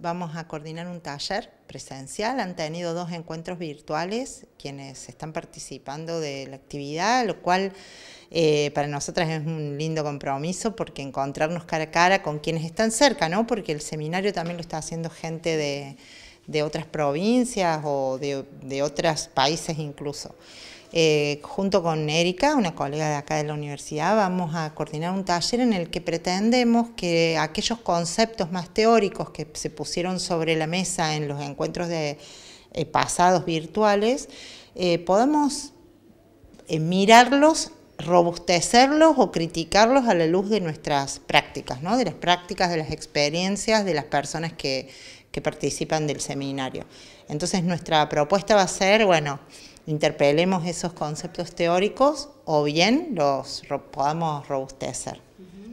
vamos a coordinar un taller presencial. Han tenido dos encuentros virtuales quienes están participando de la actividad, lo cual eh, para nosotras es un lindo compromiso porque encontrarnos cara a cara con quienes están cerca, ¿no? Porque el seminario también lo está haciendo gente de de otras provincias o de, otros países incluso. Eh, junto con Erika, una colega de acá de la universidad, vamos a coordinar un taller en el que pretendemos que aquellos conceptos más teóricos que se pusieron sobre la mesa en los encuentros de eh, pasados virtuales, podemos eh, podamos mirarlos robustecerlos o criticarlos a la luz de nuestras prácticas, ¿no? de las prácticas, de las experiencias de las personas que, que participan del seminario. Entonces nuestra propuesta va a ser, bueno, interpelemos esos conceptos teóricos o bien los podamos robustecer.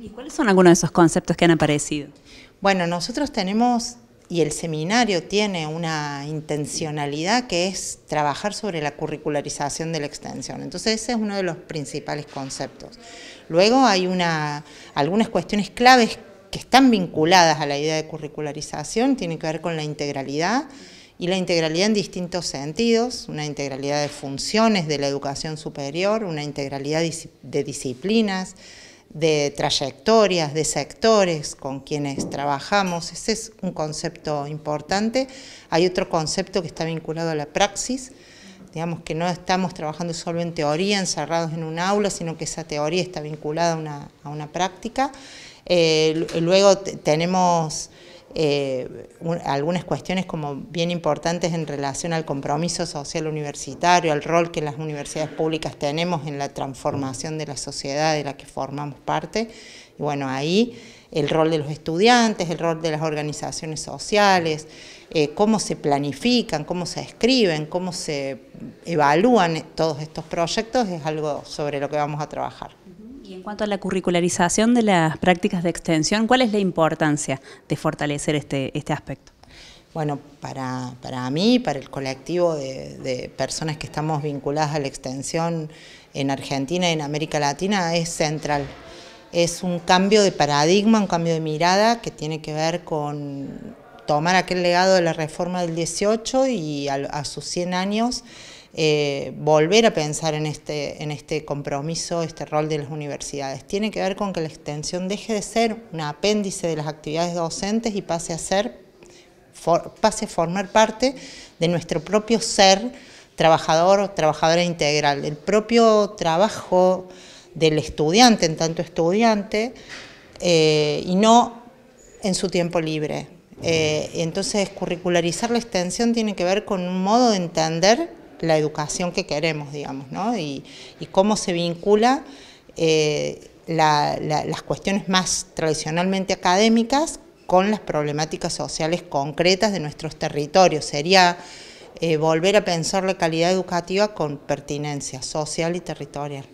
¿Y cuáles son algunos de esos conceptos que han aparecido? Bueno, nosotros tenemos y el seminario tiene una intencionalidad que es trabajar sobre la curricularización de la extensión. Entonces ese es uno de los principales conceptos. Luego hay algunas cuestiones claves que están vinculadas a la idea de curricularización, tienen que ver con la integralidad y la integralidad en distintos sentidos, una integralidad de funciones de la educación superior, una integralidad de disciplinas, de trayectorias, de sectores con quienes trabajamos. Ese es un concepto importante. Hay otro concepto que está vinculado a la praxis, digamos que no estamos trabajando solo en teoría, encerrados en un aula, sino que esa teoría está vinculada a una, práctica. Eh, luego tenemos eh, algunas cuestiones como bien importantes en relación al compromiso social universitario, al rol que las universidades públicas tenemos en la transformación de la sociedad de la que formamos parte. Y bueno, ahí el rol de los estudiantes, el rol de las organizaciones sociales, eh, cómo se planifican, cómo se escriben, cómo se evalúan todos estos proyectos, es algo sobre lo que vamos a trabajar. Y en cuanto a la curricularización de las prácticas de extensión, ¿cuál es la importancia de fortalecer este, este aspecto? Bueno, para, mí, para el colectivo de, personas que estamos vinculadas a la extensión en Argentina y en América Latina es central es un cambio de paradigma, un cambio de mirada que tiene que ver con tomar aquel legado de la reforma del 18 y a sus 100 años eh, volver a pensar en este, en este compromiso, este rol de las universidades. Tiene que ver con que la extensión deje de ser un apéndice de las actividades docentes y pase a ser, pase a formar parte de nuestro propio ser trabajador o trabajadora integral, el propio trabajo del estudiante en tanto estudiante eh, y no en su tiempo libre. Eh, entonces, curricularizar la extensión tiene que ver con un modo de entender la educación que queremos, digamos, ¿no? y, cómo se vincula eh, las cuestiones más tradicionalmente académicas con las problemáticas sociales concretas de nuestros territorios. Sería eh, volver a pensar la calidad educativa con pertinencia social y territorial.